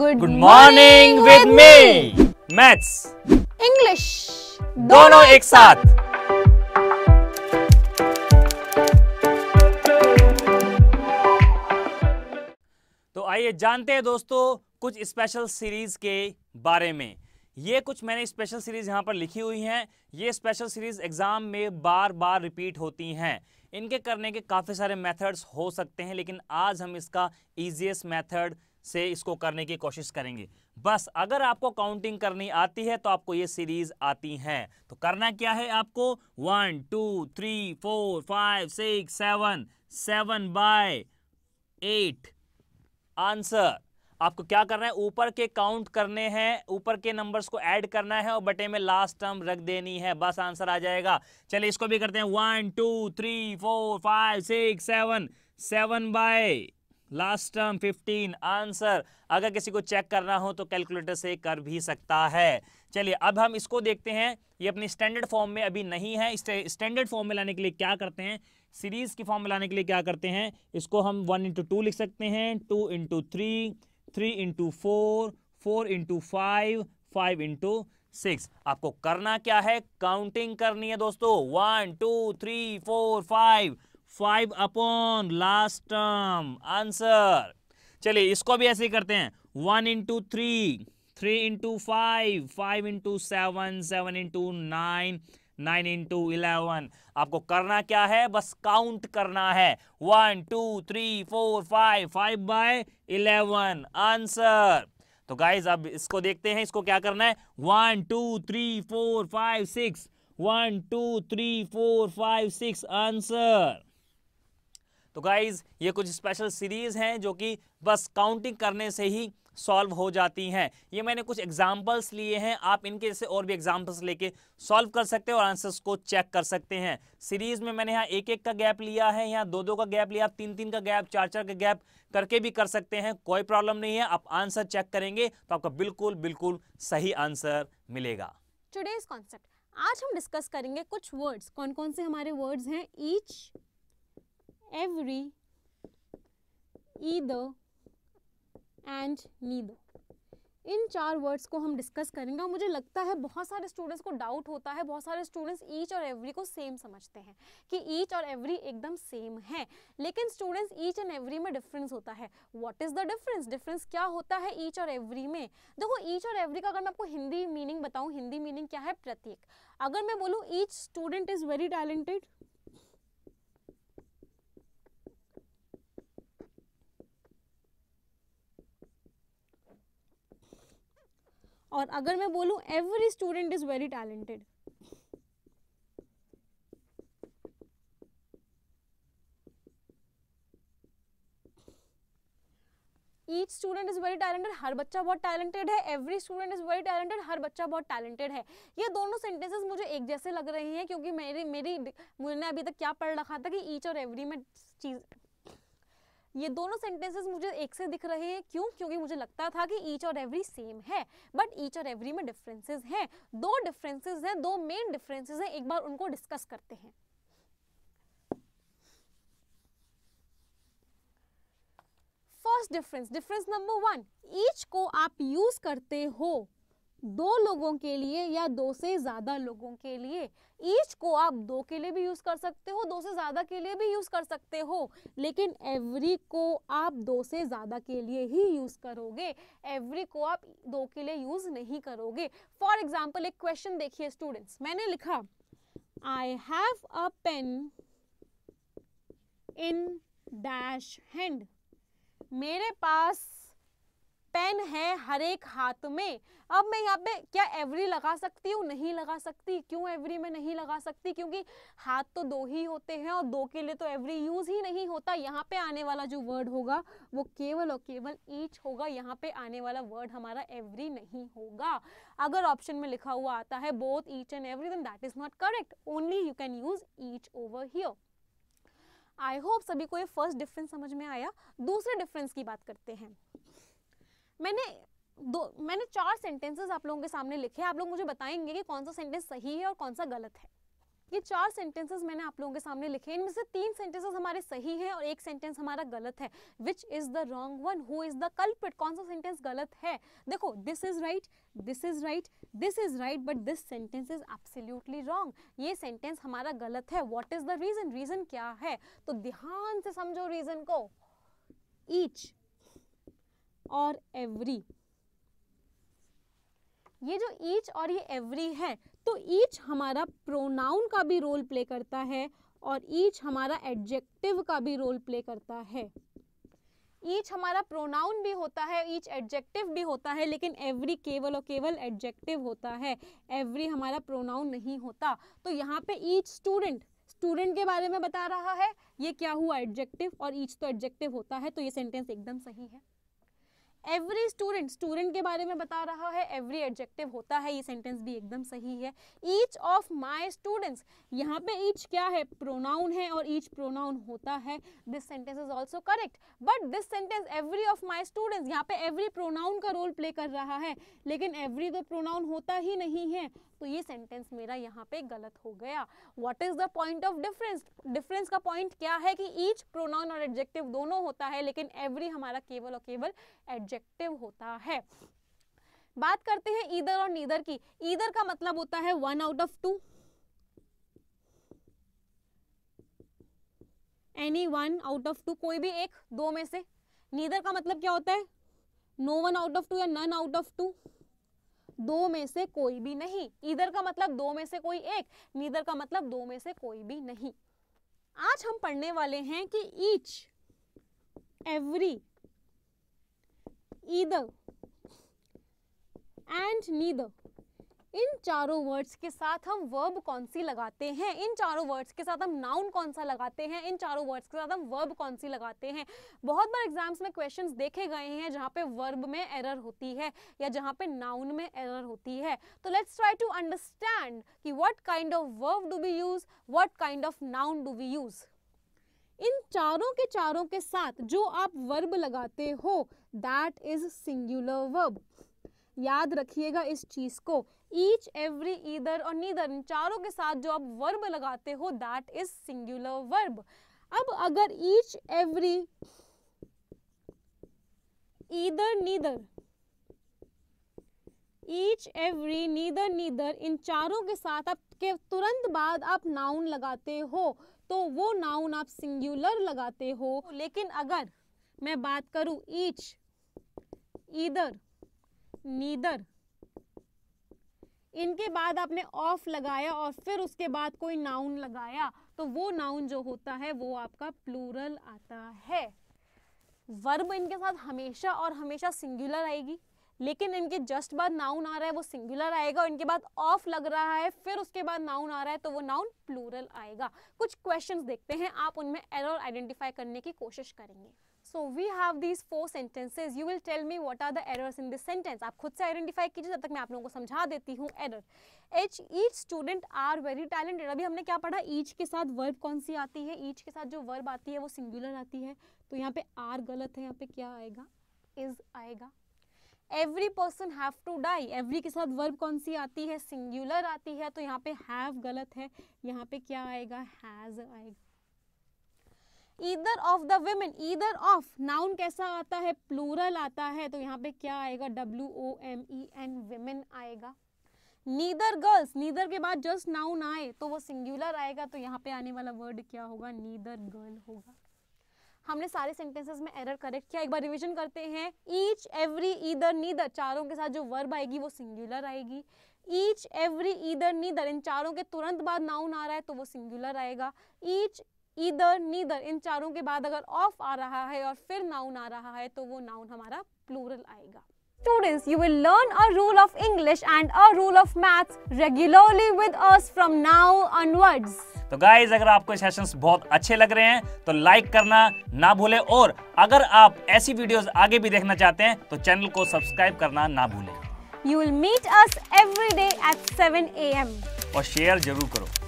Good morning with me maths English दोनों एक साथ तो आइए जानते हैं दोस्तों कुछ स्पेशल सीरीज के बारे में ये कुछ मैंने स्पेशल सीरीज़ यहाँ पर लिखी हुई हैं ये स्पेशल सीरीज़ एग्ज़ाम में बार बार रिपीट होती हैं इनके करने के काफ़ी सारे मेथड्स हो सकते हैं लेकिन आज हम इसका ईजिएस्ट मेथड से इसको करने की कोशिश करेंगे बस अगर आपको काउंटिंग करनी आती है तो आपको ये सीरीज आती हैं तो करना क्या है आपको one two three four five six seven seven by eight answer आपको क्या करना है ऊपर के काउंट करने हैं ऊपर के नंबर्स को ऐड करना है और बटे में लास्ट टर्म रख देनी है बस आंसर आ जाएगा चलिए इसको भी करते हैं one two three four five six seven seven by last term 15 answer अगर किसी को चेक करना हो तो कैलकुलेटर से कर भी सकता है चलिए अब हम इसको देखते हैं ये अपनी स्टैंडर्ड फॉर्म में अभी नहीं है स्टैंडर्ड फॉर्म में लाने के लिए क्या करते हैं सीरीज़ की फॉर्म में लाने के लिए क्या करते हैं इसको हम वन इंटू टू लिख सकते हैं two into three three into four four into five five into six आपको करना क्या है काउंटिंग करनी है दोस्तों one two three four five five upon last term answer चलिए इसको भी ऐसे ही करते हैं one into three three into five five into seven seven into nine nine into eleven आपको करना क्या है बस काउंट करना है one two three four five five by eleven answer तो गाइज अब इसको देखते हैं इसको क्या करना है one two three four five six one two three four five six answer तो गाइज ये कुछ स्पेशल सीरीज़ हैं जो कि बस काउंटिंग करने से ही सॉल्व हो जाती हैं ये मैंने कुछ एग्जाम्पल्स लिए हैं आप इनके जैसे और भी एग्जाम्पल्स लेके सॉल्व कर सकते हैं और आंसर्स को चेक कर सकते हैं सीरीज़ में मैंने यहाँ एक एक का गैप लिया है यहाँ दो दो का गैप लिया आप तीन तीन का गैप चार चार का गैप करके भी कर सकते हैं कोई प्रॉब्लम नहीं है आप आंसर चेक करेंगे तो आपका बिल्कुल बिल्कुल सही आंसर मिलेगा टूडेज कॉन्सेप्ट आज हम डिस्कस करेंगे कुछ वर्ड्स कौन कौन से हमारे वर्ड्स हैं each every, either and neither इन चार वर्ड्स को हम डिस्कस करेंगे मुझे लगता है बहुत सारे स्टूडेंट्स को डाउट होता है बहुत सारे स्टूडेंट्स ईच और एवरी को सेम समझते हैं कि ईच और एवरी एकदम सेम है लेकिन स्टूडेंट्स ईच एंड एवरी में डिफरेंस होता है what is the difference difference क्या होता है ईच और एवरी में देखो ईच और एवरी का अगर मैं आपको हिंदी मीनिंग बताऊँ हिंदी मीनिंग क्या है प्रत्येक अगर मैं बोलूँ each student is very talented और अगर मैं बोलूँ every student is very talented each student is very talented हर बच्चा बहुत टैलेंटेड है every student is very talented हर बच्चा बहुत टैलेंटेड है ये दोनों सेंटेंसेस मुझे एक जैसे लग रहे हैं क्योंकि मेरी मेरी मैंने अभी तक क्या पढ़ रखा था कि ईच और एवरी में चीज़ ये दोनों सेंटेंसेस मुझे एक से दिख रहे हैं क्यों क्योंकि मुझे लगता था कि ईच और एवरी सेम है बट ईच और एवरी में डिफरेंसेस हैं दो डिफरेंसेस हैं दो मेन डिफरेंसेस हैं एक बार उनको डिस्कस करते हैं first difference difference number one each को आप यूज करते हो दो लोगों के लिए या दो से ज़्यादा लोगों के लिए ईच को आप दो के लिए भी यूज़ कर सकते हो दो से ज़्यादा के लिए भी यूज़ कर सकते हो लेकिन एवरी को आप दो से ज़्यादा के लिए ही यूज़ करोगे एवरी को आप दो के लिए यूज़ नहीं करोगे फॉर एग्जाम्पल एक क्वेश्चन देखिए स्टूडेंट्स मैंने लिखा I have a pen in dash hand मेरे पास पेन है हर एक हाथ में अब मैं यहाँ पे क्या एवरी लगा सकती हूँ नहीं लगा सकती क्यों एवरी में नहीं लगा सकती क्योंकि हाथ तो दो ही होते हैं और दो के लिए तो एवरी यूज़ ही नहीं होता यहाँ पे आने वाला जो वर्ड होगा वो केवल और केवल ईच होगा यहाँ पे आने वाला वर्ड हमारा एवरी नहीं होगा अगर ऑप्शन में लिखा हुआ आता है both each and every that is not correct only you can use each over here I hope सभी को ये फर्स्ट डिफरेंस समझ में आया दूसरे डिफरेंस की बात करते हैं मैंने दो मैंने चार सेंटेंसेस आप लोगों के सामने लिखे आप लोग मुझे बताएंगे कि कौन सा सेंटेंस सही है और कौन सा गलत है ये चार सेंटेंसेस मैंने आप लोगों के सामने लिखे इनमें से तीन सेंटेंसेस हमारे सही हैं और एक सेंटेंस हमारा गलत है which is the wrong one who is the culprit कौन सा सेंटेंस गलत है देखो this is right this is right this is right but this sentence is absolutely wrong ये सेंटेंस हमारा गलत है what is the reason reason क्या है तो ध्यान से समझो रीजन को ईच और एवरी ये जो ईच और ये एवरी है तो ईच हमारा प्रोनाउन का भी रोल प्ले करता है और ईच हमारा एडजेक्टिव का भी रोल प्ले करता है ईच हमारा प्रोनाउन भी होता है ईच एडजेक्टिव भी होता है लेकिन एवरी केवल और केवल एडजेक्टिव होता है एवरी हमारा प्रोनाउन नहीं होता तो यहाँ पे ईच स्टूडेंट स्टूडेंट के बारे में बता रहा है ये क्या हुआ एडजेक्टिव और ईच तो एडजेक्टिव होता है तो ये सेंटेंस एकदम सही है एवरी स्टूडेंट स्टूडेंट के बारे में बता रहा है एवरी एडजेक्टिव होता है ये सेंटेंस भी एकदम सही है ईच ऑफ माई स्टूडेंट्स यहाँ पे ईच क्या है प्रोनाउन है और ईच प्रोनाउन होता है this sentence is also correct but this sentence every of my students यहाँ पे एवरी प्रोनाउन का रोल प्ले कर रहा है लेकिन एवरी तो प्रोनाउन होता ही नहीं है तो ये सेंटेंस मेरा यहाँ पे गलत हो गया what is the point of difference difference का पॉइंट क्या है कि ईच प्रोनाउन और एडजेक्टिव दोनों होता है लेकिन एवरी हमारा केवल और केवल एडजेक्टिव एडजेक्टिव होता है बात करते हैं ईदर और नीदर की ईदर का मतलब होता है one out of two any one out of two कोई भी एक दो में से नीदर का मतलब क्या होता है no one out of two या नन आउट ऑफ टू दो में से कोई भी नहीं इधर का मतलब दो में से कोई एक नीदर का मतलब दो में से कोई भी नहीं आज हम पढ़ने वाले हैं कि each every either and neither इन चारों वर्ड्स के साथ हम वर्ब कौन सी लगाते हैं इन चारों वर्ड्स के साथ हम नाउन कौन सा लगाते हैं इन चारों वर्ड्स के साथ हम वर्ब कौन सी लगाते हैं बहुत बार एग्जाम्स में क्वेश्चंस देखे गए हैं जहाँ पे वर्ब में एरर होती है या जहाँ पे नाउन में एरर होती है तो लेट्स ट्राई टू अंडरस्टैंड कि what kind of verb do be use what kind of noun do be use इन चारों के चारों के साथ जो आप वर्ब लगाते हो दैट इज सिंगुलर वर्ब याद रखिएगा इस चीज को ईच एवरी ईदर और नीदर इन चारों के साथ जो आप वर्ब लगाते हो दैट इज सिंगुलर वर्ब अब अगर each every either neither each every neither neither इन चारों के साथ आप के तुरंत बाद आप नाउन लगाते हो तो वो नाउन आप सिंगुलर लगाते हो लेकिन अगर मैं बात करूँ ईच ईदर नीदर इनके बाद आपने ऑफ लगाया और फिर उसके बाद कोई नाउन लगाया तो वो नाउन जो होता है वो आपका प्लूरल आता है वर्ब इनके साथ हमेशा और हमेशा सिंगुलर आएगी लेकिन इनके जस्ट बाद नाउन आ रहा है वो सिंगुलर आएगा और इनके बाद ऑफ लग रहा है फिर उसके बाद नाउन आ रहा है तो वो नाउन प्लूरल आएगा कुछ क्वेश्चंस देखते हैं आप उनमें एरर आइडेंटिफाई करने की कोशिश करेंगे so we have these four sentences you will tell me what are the errors in this sentence आप खुद से आइडेंटिफाई कीजिए जब तक मैं आप लोगों को समझा देती हूँ error each each student are very talented अभी हमने क्या पढ़ा ईच के साथ वर्ब कौन सी आती है ईच के साथ जो वर्ब आती है वो सिंगुलर आती है तो यहाँ पे आर गलत है यहाँ पे क्या आएगा इज आएगा every person have to die every के साथ वर्ब कौन सी आती है सिंगुलर आती है तो यहाँ पे हैव गलत है यहाँ पे क्या आएगा हैज़ आएगा either of the women either of noun कैसा आता है प्लूरल आता है तो यहाँ पे क्या आएगा W O M E N women आएगा नीदर गर्ल्स नीदर के बाद जस्ट नाउन आए तो वो सिंगुलर आएगा तो यहाँ पे आने वाला वर्ड क्या होगा नीदर गर्ल होगा हमने सारे सेंटेंसेस में एरर करेक्ट किया एक बार रिवीजन करते हैं ईच एवरी ईदर नीदर चारों के साथ जो वर्ब आएगी वो सिंगुलर आएगी ईच एवरी ईदर नीदर इन चारों के तुरंत बाद नाउन आ रहा है तो वो सिंगुलर आएगा ईच ईदर नीदर इन चारों के बाद अगर ऑफ आ रहा है और फिर नाउन आ रहा है तो वो नाउन हमारा प्लूरल आएगा Students, you will learn a rule of English and a rule of maths regularly with us from now onwards. तो गाइज अगर आपको सेशंस बहुत अच्छे लग रहे हैं तो लाइक करना ना भूलें और अगर आप ऐसी वीडियोस आगे भी देखना चाहते हैं तो चैनल को सब्सक्राइब करना ना भूलें you will meet us every day at 7 AM और शेयर जरूर करो